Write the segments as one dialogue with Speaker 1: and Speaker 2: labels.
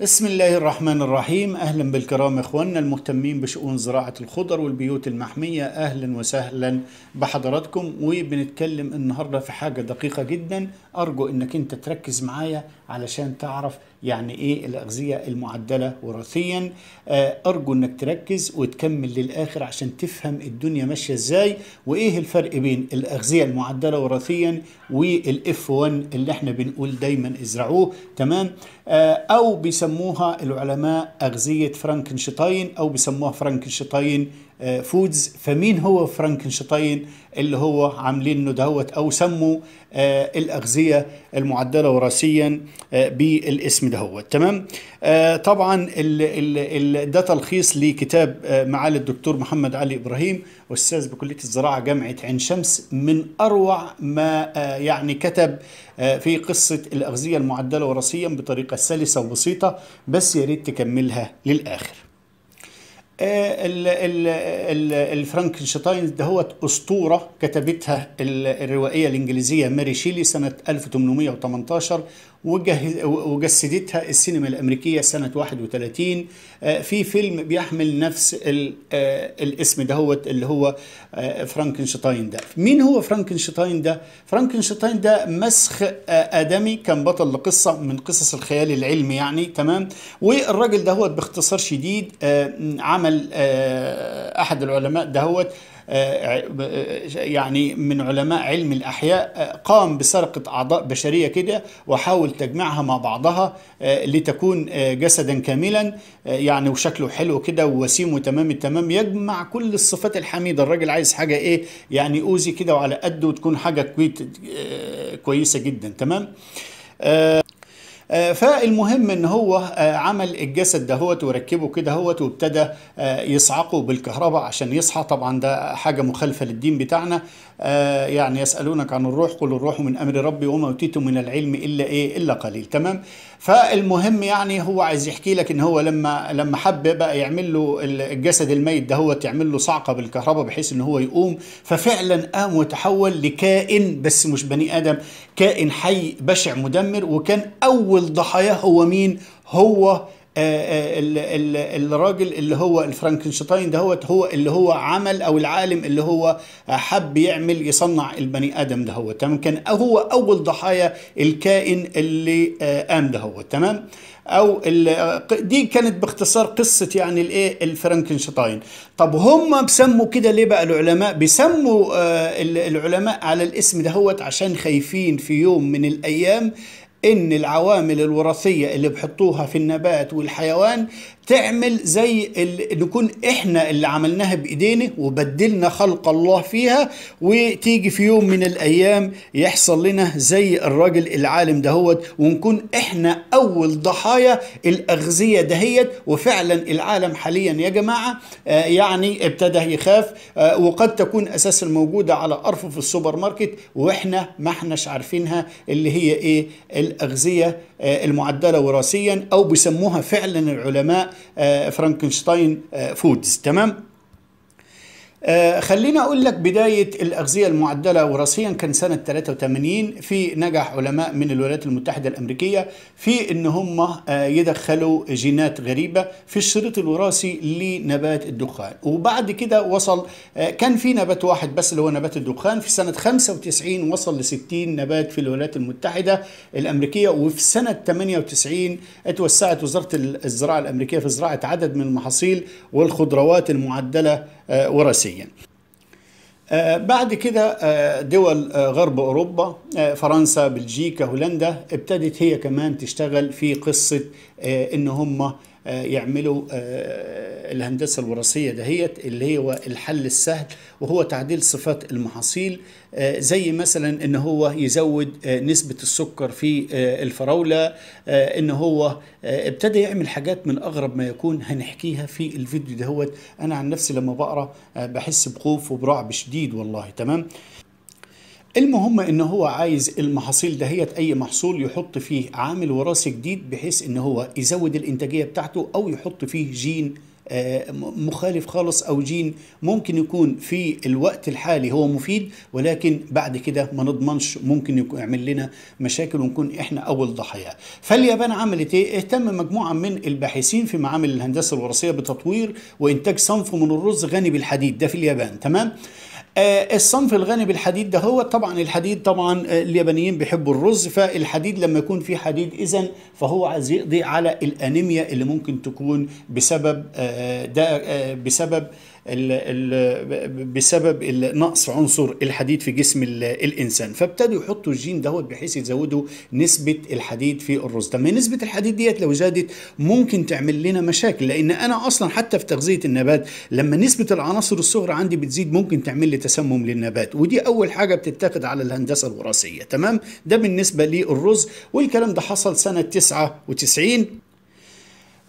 Speaker 1: بسم الله الرحمن الرحيم أهلا بالكرام إخواننا المهتمين بشؤون زراعة الخضر والبيوت المحمية أهلا وسهلا بحضراتكم وبنتكلم النهاردة في حاجة دقيقة جدا أرجو أنك أنت تركز معايا علشان تعرف يعني ايه الاغذيه المعدله وراثيا آه، ارجو انك تركز وتكمل للاخر عشان تفهم الدنيا ماشيه ازاي وايه الفرق بين الاغذيه المعدله وراثيا والاف 1 اللي احنا بنقول دايما ازرعوه تمام آه، او بيسموها العلماء اغذيه فرانكنشتاين او بيسموها فرانكنشتاين آه، فودز فمين هو فرانكنشتاين اللي هو عاملينه دهوت او سموا آه، الاغذيه المعدله وراثيا آه، بالاسم دهوت تمام طبعا ده تلخيص لكتاب معالي الدكتور محمد علي ابراهيم استاذ بكليه الزراعه جامعه عين شمس من اروع ما يعني كتب في قصه الاغذيه المعدله وراثيا بطريقه سلسه وبسيطه بس يا ريت تكملها للاخر آه، الفرانكنشتاين هو اسطوره كتبتها الروائيه الانجليزيه ماري شيلي سنه 1818 وجسدتها السينما الامريكيه سنه 31 آه، في فيلم بيحمل نفس آه، الاسم دهوت اللي هو آه، فرانكنشتاين ده مين هو فرانكنشتاين ده فرانكنشتاين ده مسخ ادمي كان بطل لقصه من قصص الخيال العلمي يعني تمام والراجل دهوت باختصار شديد عمل احد العلماء دهوت يعني من علماء علم الأحياء قام بسرقة أعضاء بشرية كده وحاول تجمعها مع بعضها آه، لتكون آه، جسدا كاملا آه، يعني وشكله حلو كده ووسيم وتمام التمام يجمع كل الصفات الحميدة الراجل عايز حاجة إيه يعني أوزي كده وعلى قده وتكون حاجة كويسة جدا تمام آه آه، فالمهم ان هو آه، عمل الجسد دهوت وركبه كده هو وابتدى آه، يصعقه بالكهرباء عشان يصحى طبعا ده حاجه مخالفه للدين بتاعنا آه، يعني يسألونك عن الروح قل الروح من أمر ربي وما أوتيتم من العلم إلا إيه إلا قليل تمام فالمهم يعني هو عايز يحكي لك إن هو لما لما حب بقى يعمل له الجسد الميت ده هو تعمل له صعقة بالكهرباء بحيث إن هو يقوم ففعلا قام وتحول لكائن بس مش بني آدم كائن حي بشع مدمر وكان أول ضحاياه هو مين هو آه، آه، الراجل اللي هو الفرانكنشتاين دهوت هو اللي هو عمل او العالم اللي هو حب يعمل يصنع البني ادم دهوت تمام كان هو اول ضحايا الكائن اللي قام آه، دهوت تمام او دي كانت باختصار قصه يعني الايه الفرانكنشتاين طب هم بسموا كده ليه بقى العلماء بيسموا العلماء على الاسم دهوت عشان خايفين في يوم من الايام ان العوامل الوراثيه اللي بحطوها في النبات والحيوان تعمل زي نكون احنا اللي عملناها بايدينا وبدلنا خلق الله فيها وتيجي في يوم من الايام يحصل لنا زي الراجل العالم دهوت ونكون احنا اول ضحايا الاغذيه دهيت وفعلا العالم حاليا يا جماعه آه، يعني ابتدى يخاف آه، وقد تكون اساسا موجوده على ارفف السوبر ماركت واحنا ما احناش عارفينها اللي هي ايه الأغذية آه، المعدلة وراثيا أو بيسموها فعلا العلماء آه، فرانكنشتاين آه، فودز تمام؟ آه، خليني أقول لك بداية الأغذية المعدلة وراثيا كان سنة 83 في نجح علماء من الولايات المتحدة الأمريكية في إن هم آه، يدخلوا جينات غريبة في الشريط الوراثي لنبات الدخان وبعد كده وصل آه، كان في نبات واحد بس اللي هو نبات الدخان في سنة 95 وصل ل 60 نبات في الولايات المتحدة الأمريكية وفي سنة 98 اتوسعت وزارة الزراعة الأمريكية في زراعة عدد من المحاصيل والخضروات المعدلة وراثيا دوليا آه، بعد كده آه، دول آه، غرب أوروبا فرنسا بلجيكا هولندا ابتدت هي كمان تشتغل في قصة إن هم آه، يعملوا آه، الهندسة الوراثية دهيت اللي هو الحل السهل وهو تعديل صفات المحاصيل آه، زي مثلا ان هو يزود نسبة السكر في الفراولة ان هو ابتدى يعمل حاجات من اغرب ما يكون هنحكيها في الفيديو دهوت انا عن نفسي لما بقرا بحس بخوف وبرعب شديد والله تمام المهم ان هو عايز المحاصيل دهيت اي محصول يحط فيه عامل وراثي جديد بحيث ان هو يزود الانتاجيه بتاعته او يحط فيه جين آه، مخالف خالص او جين ممكن يكون في الوقت الحالي هو مفيد ولكن بعد كده ما نضمنش ممكن يكون يعمل لنا مشاكل ونكون احنا اول ضحايا فاليابان عملت ايه اهتم مجموعه من الباحثين في معامل الهندسه الوراثيه بتطوير وانتاج صنف من الرز غني بالحديد ده في اليابان تمام آه، الصنف الغني بالحديد ده هو طبعا الحديد طبعا آه، اليابانيين بيحبوا الرز فالحديد لما يكون فيه حديد اذا فهو عايز يقضي على الانيميا اللي ممكن تكون بسبب آه، ده بسبب بسبب نقص عنصر الحديد في جسم الانسان فابتدوا يحطوا الجين دوت بحيث يزودوا نسبه الحديد في الرز طب نسبه الحديد ديت لو زادت ممكن تعمل لنا مشاكل لان انا اصلا حتى في تغذيه النبات لما نسبه العناصر الصغرى عندي بتزيد ممكن تعمل لي تسمم للنبات ودي اول حاجه بتتاخد على الهندسه الوراثيه تمام ده بالنسبه للرز والكلام ده حصل سنه 99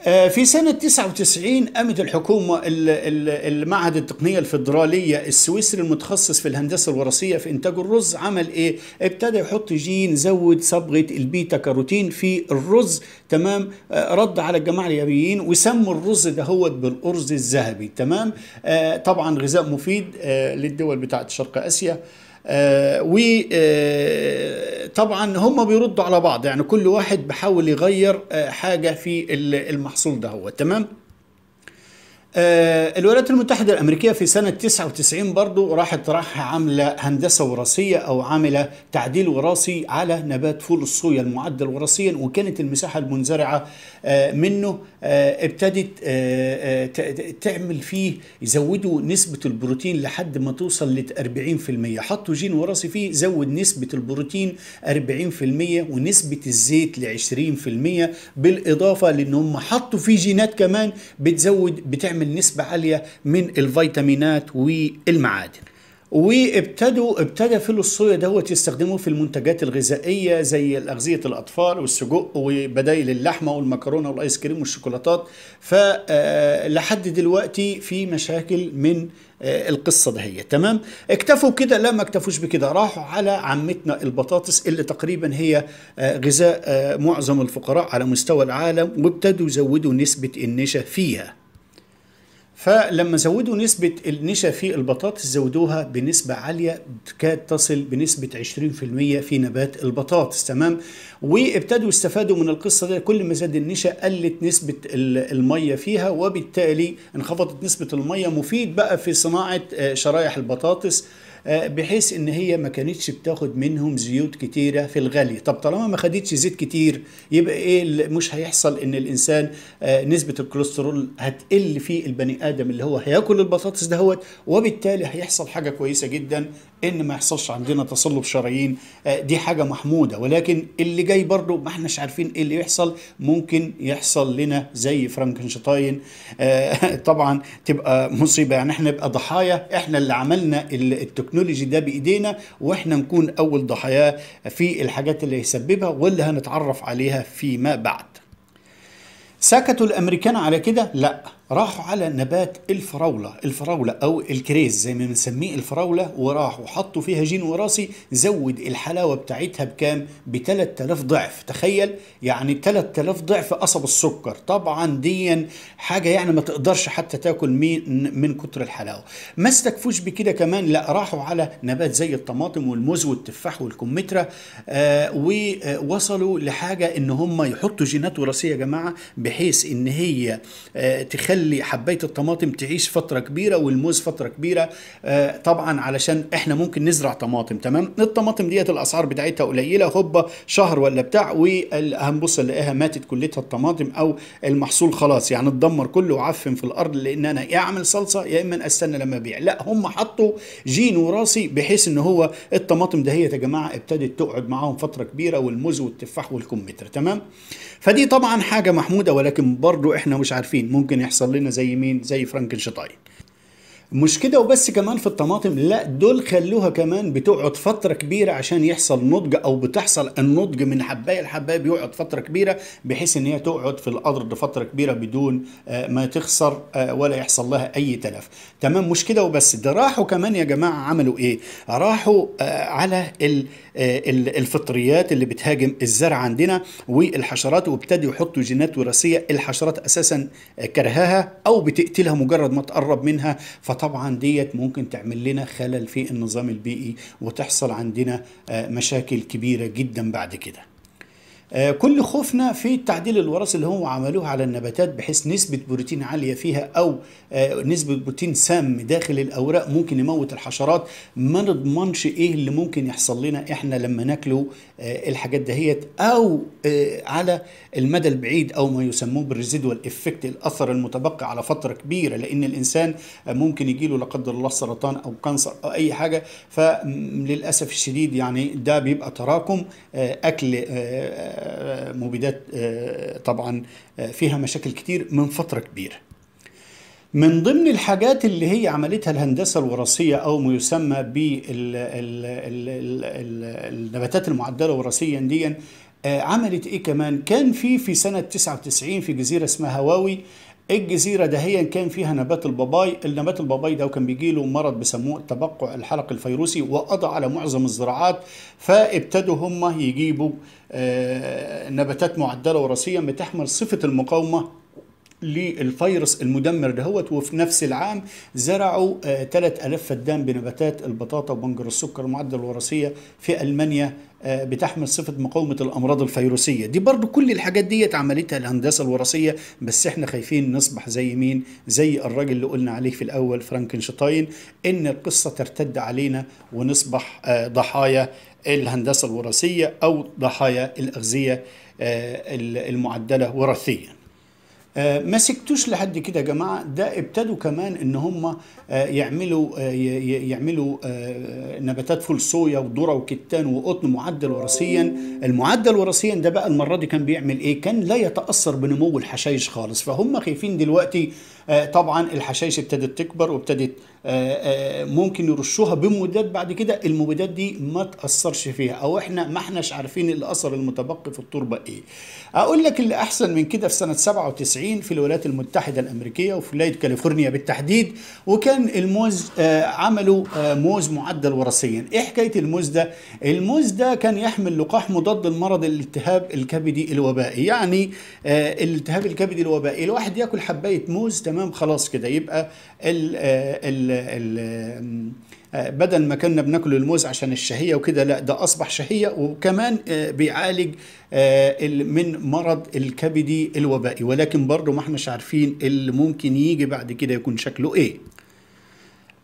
Speaker 1: آه، في سنة 99 قامت الحكومة المعهد التقنية الفيدرالية السويسري المتخصص في الهندسة الوراثية في إنتاج الرز عمل إيه؟ ابتدى يحط جين زود صبغة البيتا كاروتين في الرز تمام آه، رد على الجماعة اليابيين وسموا الرز دهوت بالأرز الذهبي تمام آه، طبعا غذاء مفيد للدول بتاعة شرق آسيا و طبعا هم بيردوا على بعض يعني كل واحد بحاول يغير آه، حاجه في المحصول ده هو تمام آه، الولايات المتحدة الأمريكية في سنة 99 برضو راحت راح عاملة هندسة وراثية أو عاملة تعديل وراثي على نبات فول الصويا المعدل وراثيا وكانت المساحة المنزرعة آه، منه آه، ابتدت آه، تعمل فيه يزودوا نسبة البروتين لحد ما توصل ل 40% حطوا جين وراثي فيه زود نسبة البروتين 40% ونسبة الزيت ل 20% بالإضافة لأن هم حطوا فيه جينات كمان بتزود بتعمل نسبة عالية من الفيتامينات والمعادن وابتدوا ابتدى فيلو الصويا دوت يستخدموه في المنتجات الغذائيه زي اغذيه الاطفال والسجق وبدائل اللحمه والمكرونه والايس كريم والشوكولاتات فلحد آه، دلوقتي في مشاكل من آه، القصه دهية تمام اكتفوا كده لا ما اكتفوش بكده راحوا على عمتنا البطاطس اللي تقريبا هي آه، غذاء معظم الفقراء على مستوى العالم وابتدوا يزودوا نسبه النشا فيها فلما زودوا نسبة النشا في البطاطس زودوها بنسبة عالية تكاد تصل بنسبة 20% في نبات البطاطس تمام وابتدوا يستفادوا من القصة دي كل ما زاد النشا قلت نسبة المية فيها وبالتالي انخفضت نسبة المية مفيد بقى في صناعة آه، شرايح البطاطس آه، بحيث ان هي ما كانتش بتاخد منهم زيوت كتيره في الغلي طب طالما ما خدتش زيت كتير يبقى ايه مش هيحصل ان الانسان آه، نسبه الكوليسترول هتقل في البني ادم اللي هو هياكل البطاطس دهوت وبالتالي هيحصل حاجه كويسه جدا ان ما يحصلش عندنا تصلب شرايين آه، دي حاجه محموده ولكن اللي جاي برضه ما احناش عارفين ايه اللي يحصل ممكن يحصل لنا زي فرانكنشتاين آه، طبعا تبقى مصيبه يعني احنا نبقى ضحايا احنا اللي عملنا التكنولوجي ده بايدينا واحنا نكون اول ضحايا في الحاجات اللي هيسببها واللي هنتعرف عليها فيما بعد سكتوا الامريكان على كده لا راحوا على نبات الفراولة الفراولة أو الكريز زي ما بنسميه الفراولة وراحوا حطوا فيها جين وراثي زود الحلاوة بتاعتها بكام ب 3000 ضعف تخيل يعني 3000 ضعف قصب السكر طبعا دي حاجة يعني ما تقدرش حتى تاكل من, من كتر الحلاوة ما استكفوش بكده كمان لا راحوا على نبات زي الطماطم والموز والتفاح والكمثرى آه ووصلوا لحاجة ان هم يحطوا جينات وراثية يا جماعة بحيث ان هي آه تخلي بيخلي حبايه الطماطم تعيش فتره كبيره والموز فتره كبيره آه طبعا علشان احنا ممكن نزرع طماطم تمام الطماطم ديت الاسعار بتاعتها قليله هوبا شهر ولا بتاع وهنبص نلاقيها ماتت كلتها الطماطم او المحصول خلاص يعني اتدمر كله وعفن في الارض لان انا يا اعمل صلصه يا اما استنى لما ابيع لا هم حطوا جين وراثي بحيث ان هو الطماطم دهيت يا جماعه ابتدت تقعد معاهم فتره كبيره والموز والتفاح والكمثرى تمام فدي طبعا حاجه محموده ولكن برضو احنا مش عارفين ممكن يحصل حصل لنا زي مين زي فرانكنشتاين مش كده وبس كمان في الطماطم لا دول خلوها كمان بتقعد فترة كبيرة عشان يحصل نضج او بتحصل النضج من حباية لحباية بيقعد فترة كبيرة بحيث ان هي تقعد في الارض فترة كبيرة بدون آه، ما تخسر آه، ولا يحصل لها اي تلف تمام مش كده وبس ده راحوا كمان يا جماعة عملوا ايه راحوا آه، على الفطريات اللي بتهاجم الزرع عندنا والحشرات وابتدوا يحطوا جينات وراثية الحشرات اساسا كرهاها او بتقتلها مجرد ما تقرب منها فطبعا ديت ممكن تعمل لنا خلل في النظام البيئي وتحصل عندنا آه، مشاكل كبيرة جدا بعد كده آه، كل خوفنا في التعديل الوراثي اللي هو عملوه على النباتات بحيث نسبة بروتين عالية فيها أو آه، نسبة بروتين سام داخل الأوراق ممكن يموت الحشرات ما نضمنش إيه اللي ممكن يحصل لنا إحنا لما ناكله آه، الحاجات دهيت أو على المدى البعيد أو ما يسموه بالريزيدوال إفكت الأثر المتبقي على فترة كبيرة لأن الإنسان ممكن يجيله لا قدر الله سرطان أو كانسر أو أي حاجة فللأسف الشديد يعني ده بيبقى تراكم أكل مبيدات آه، طبعا آه، فيها مشاكل كتير من فترة كبيرة من ضمن الحاجات اللي هي عملتها الهندسة الوراثية أو ما يسمى بالنباتات المعدلة وراثيا دي آه، عملت إيه كمان كان في في سنة 99 في جزيرة اسمها هواوي الجزيرة دهيا كان فيها نبات الباباي النبات الباباي ده كان بيجي له مرض بيسموه تبقع الحلق الفيروسي وقضى على معظم الزراعات فابتدوا هم يجيبوا آه، نباتات معدلة وراثيا بتحمل صفة المقاومة للفيروس المدمر دهوت وفي نفس العام زرعوا 3000 آه، فدان بنباتات البطاطا وبنجر السكر المعدل الوراثيه في المانيا آه، بتحمل صفة مقاومة الأمراض الفيروسية دي برضو كل الحاجات ديت عملتها الهندسة الوراثية بس احنا خايفين نصبح زي مين زي الراجل اللي قلنا عليه في الأول فرانكنشتاين إن القصة ترتد علينا ونصبح آه، ضحايا الهندسة الوراثية أو ضحايا الأغذية المعدلة وراثيا آه، ما سكتوش لحد كده يا جماعه ده ابتدوا كمان ان هم آه، يعملوا آه، يعملوا نباتات فول صويا وذره وكتان وقطن معدل وراثيا المعدل وراثيا ده بقى المره دي كان بيعمل ايه كان لا يتاثر بنمو الحشائش خالص فهم خايفين دلوقتي آه، طبعا الحشائش ابتدت تكبر وابتدت آه، آه، ممكن يرشوها بمبيدات بعد كده المبيدات دي ما تاثرش فيها او احنا ما احناش عارفين الاثر المتبقي في التربه ايه اقول لك اللي احسن من كده في سنه 97 في الولايات المتحده الامريكيه وفي ولايه كاليفورنيا بالتحديد وكان الموز عملوا موز معدل وراثيا ايه حكايه الموز ده الموز ده كان يحمل لقاح مضاد لمرض الالتهاب الكبدي الوبائي يعني الالتهاب الكبدي الوبائي الواحد ياكل حبايه موز تمام تمام خلاص كده يبقى الـ آه، الـ الـ آه، بدل ما كنا بناكل الموز عشان الشهيه وكده لا ده اصبح شهيه وكمان آه، بيعالج من مرض الكبدي الوبائي ولكن برضه ما احناش عارفين اللي ممكن يجي بعد كده يكون شكله ايه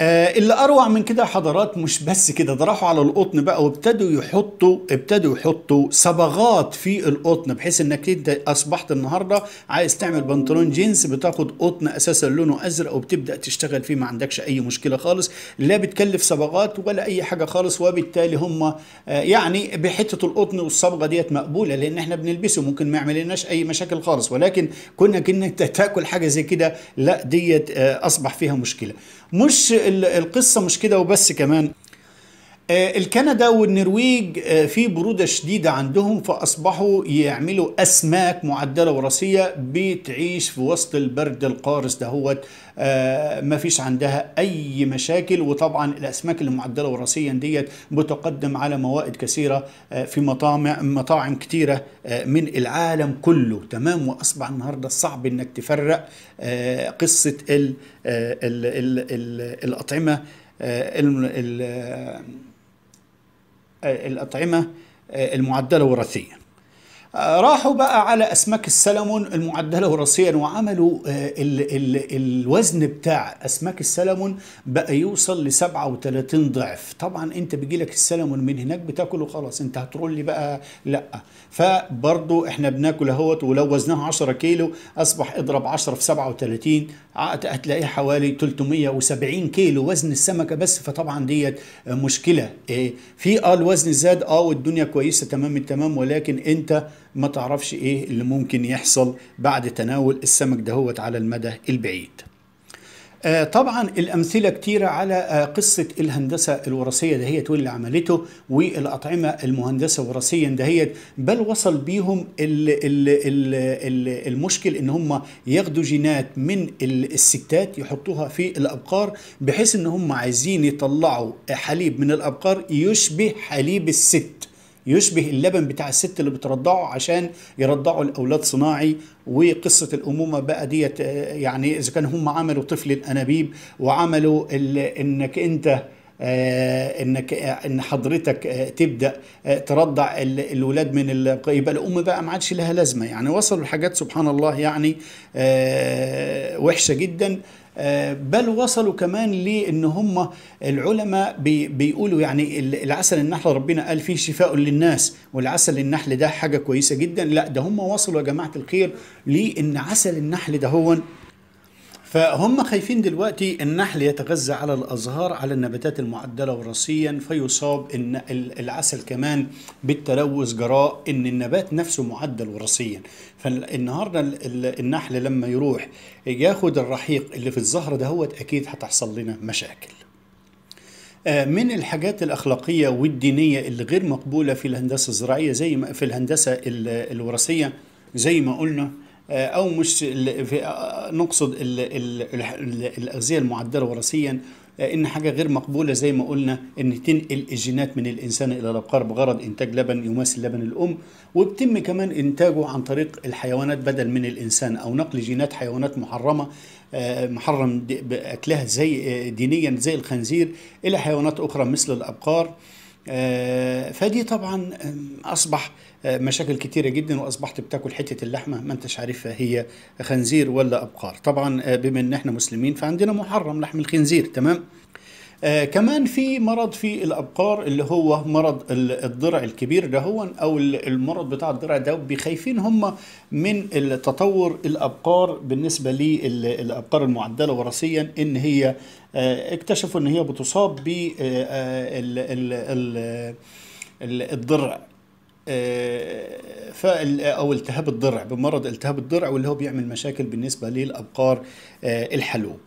Speaker 1: آه، اللي اروع من كده حضارات مش بس كده ده راحوا على القطن بقى وابتدوا يحطوا ابتدوا يحطوا صبغات في القطن بحيث انك انت اصبحت النهارده عايز تعمل بنطلون جينز بتاخد قطن اساسا لونه ازرق وبتبدا تشتغل فيه ما عندكش اي مشكله خالص لا بتكلف صبغات ولا اي حاجه خالص وبالتالي هم آه، يعني بحته القطن والصبغه ديت مقبوله لان احنا بنلبسه ممكن ما يعملناش اي مشاكل خالص ولكن كنا انك تاكل حاجه زي كده لا ديت آه، اصبح فيها مشكله مش القصه مش كده وبس كمان آه، الكندا والنرويج آه، في برودة شديدة عندهم فأصبحوا يعملوا أسماك معدلة وراثية بتعيش في وسط البرد القارس دهوت آه، ما فيش عندها أي مشاكل وطبعا الأسماك المعدلة وراثيا ديت بتقدم على موائد كثيرة في مطاعم مطاعم كثيرة من العالم كله تمام وأصبح النهاردة صعب إنك تفرق قصة الأطعمة الأطعمة المعدلة وراثيا راحوا بقى على أسماك السلمون المعدلة وراثيا وعملوا الـ آه، الـ الوزن بتاع أسماك السلمون بقى يوصل ل 37 ضعف طبعا أنت بيجي لك السلمون من هناك بتاكله خلاص أنت هتقول لي بقى لا فبرضو احنا بناكل اهوت ولو وزنها 10 كيلو أصبح اضرب 10 في 37 هتلاقيه حوالي 370 كيلو وزن السمكة بس فطبعا ديت مشكلة آه، في اه الوزن زاد اه والدنيا كويسة تمام التمام ولكن انت ما تعرفش ايه اللي ممكن يحصل بعد تناول السمك دهوت على المدى البعيد آه طبعا الأمثلة كتيرة على آه قصة الهندسة الوراثية دهيت واللي عملته والأطعمة المهندسة وراثيا دهيت بل وصل بيهم الـ الـ الـ الـ المشكل إن هم ياخدوا جينات من الستات يحطوها في الأبقار بحيث إن هم عايزين يطلعوا حليب من الأبقار يشبه حليب الست يشبه اللبن بتاع الست اللي بترضعه عشان يرضعوا الاولاد صناعي وقصه الامومه بقى ديت آه، يعني اذا كان هم عملوا طفل الانابيب وعملوا انك انت آه، انك آه، ان حضرتك تبدا ترضع الولاد من يبقى الام بقى ما عادش لها لازمه يعني وصلوا لحاجات سبحان الله يعني وحشه جدا آه، بل وصلوا كمان لان هم العلماء بيقولوا يعني العسل النحل ربنا قال فيه شفاء للناس والعسل النحل ده حاجه كويسه جدا لا ده هم وصلوا يا جماعه الخير لان عسل النحل ده هو فهم خايفين دلوقتي النحل يتغذى على الازهار على النباتات المعدله وراثيا فيصاب العسل كمان بالتلوث جراء ان النبات نفسه معدل وراثيا فالنهارده النحل لما يروح ياخد الرحيق اللي في الزهر دهوت اكيد هتحصل لنا مشاكل آه، من الحاجات الأخلاقية والدينية اللي غير مقبولة في الهندسة الزراعية زي ما في الهندسة الوراثية زي ما قلنا آه، او مش آه، آه، نقصد الاغذيه المعدله وراثيا ان حاجه غير مقبوله زي ما قلنا ان تنقل الجينات من الانسان الى الابقار بغرض انتاج لبن يماثل لبن الام وبتم كمان انتاجه عن طريق الحيوانات بدل من الانسان او نقل جينات حيوانات محرمه محرم اكلها زي دينيا زي الخنزير الى حيوانات اخرى مثل الابقار فدي طبعا اصبح مشاكل كتيره جدا واصبحت بتاكل حته اللحمه ما انتش عارفها هي خنزير ولا ابقار طبعا آه، بما ان احنا مسلمين فعندنا محرم لحم الخنزير تمام آه كمان في مرض في الابقار اللي هو مرض الضرع الكبير ده هو او المرض بتاع الضرع ده بيخايفين هم من تطور الابقار بالنسبه للابقار المعدله وراثيا ان هي آه اكتشفوا ان هي بتصاب ب آه، آه، الضرع آه، فال او التهاب الضرع بمرض التهاب الضرع واللي هو بيعمل مشاكل بالنسبه للابقار آه، الحلوب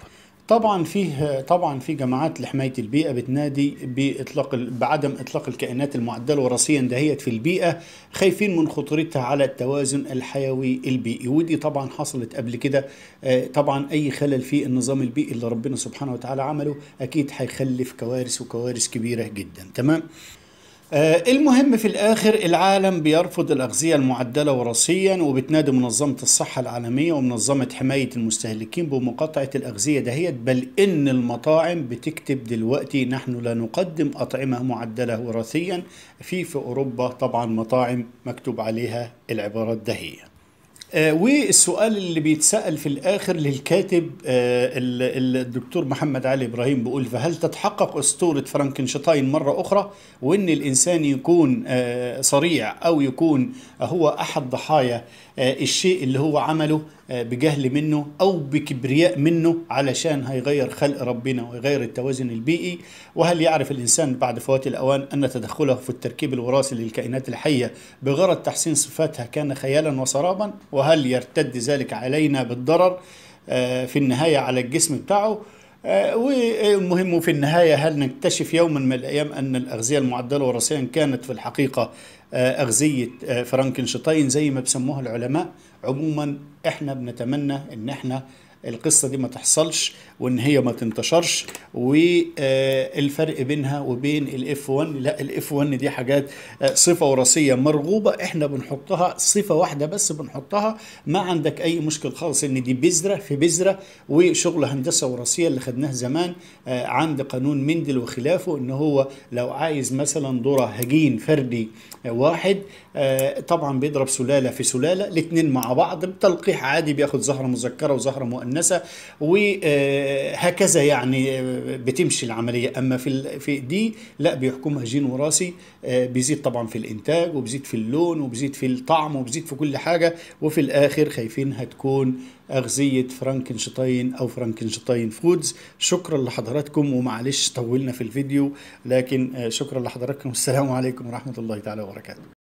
Speaker 1: طبعا فيه طبعا في جماعات لحمايه البيئه بتنادي باطلاق بعدم اطلاق الكائنات المعدله وراثيا دهيت في البيئه خايفين من خطورتها على التوازن الحيوي البيئي ودي طبعا حصلت قبل كده آه، طبعا اي خلل في النظام البيئي اللي ربنا سبحانه وتعالى عمله اكيد هيخلف كوارث وكوارث كبيره جدا تمام آه، المهم في الآخر العالم بيرفض الأغذية المعدلة وراثيا وبتنادي منظمة الصحة العالمية ومنظمة حماية المستهلكين بمقاطعة الأغذية دهيت بل إن المطاعم بتكتب دلوقتي نحن لا نقدم أطعمة معدلة وراثيا في في أوروبا طبعا مطاعم مكتوب عليها العبارات دهيه آه والسؤال اللي بيتسأل في الآخر للكاتب آه الدكتور محمد علي إبراهيم بيقول فهل تتحقق أسطورة فرانكنشتاين مرة أخرى وإن الإنسان يكون آه صريع أو يكون هو أحد ضحايا آه، الشيء اللي هو عمله آه، بجهل منه او بكبرياء منه علشان هيغير خلق ربنا ويغير التوازن البيئي وهل يعرف الانسان بعد فوات الاوان ان تدخله في التركيب الوراثي للكائنات الحيه بغرض تحسين صفاتها كان خيالا وسرابا وهل يرتد ذلك علينا بالضرر آه، في النهايه على الجسم بتاعه آه، والمهم آه، في النهاية هل نكتشف يوما من الأيام أن الأغذية المعدلة وراثيا كانت في الحقيقة آه، أغذية فرانكنشتاين زي ما بسموها العلماء عموما احنا بنتمنى ان احنا القصة دي ما تحصلش وان هي ما تنتشرش والفرق آه، بينها وبين الاف 1 لا الاف 1 دي حاجات آه، صفة وراثية مرغوبة احنا بنحطها صفة واحدة بس بنحطها ما عندك اي مشكل خالص ان دي بذرة في بذرة وشغل هندسة وراثية اللي خدناه زمان آه، عند قانون مندل وخلافه ان هو لو عايز مثلا ذرة هجين فردي واحد طبعا بيضرب سلالة في سلالة الاثنين مع بعض بتلقيح عادي بياخد زهرة مذكرة وزهرة مؤنثة المؤنثه آه، وهكذا يعني آه، بتمشي العمليه اما في في دي لا بيحكمها جين وراثي آه، بيزيد طبعا في الانتاج وبيزيد في اللون وبيزيد في الطعم وبيزيد في كل حاجه وفي الاخر خايفين هتكون أغذية فرانكنشتاين أو فرانكنشتاين فودز شكرا لحضراتكم ومعلش طولنا في الفيديو لكن شكرا لحضراتكم والسلام عليكم ورحمة الله تعالى وبركاته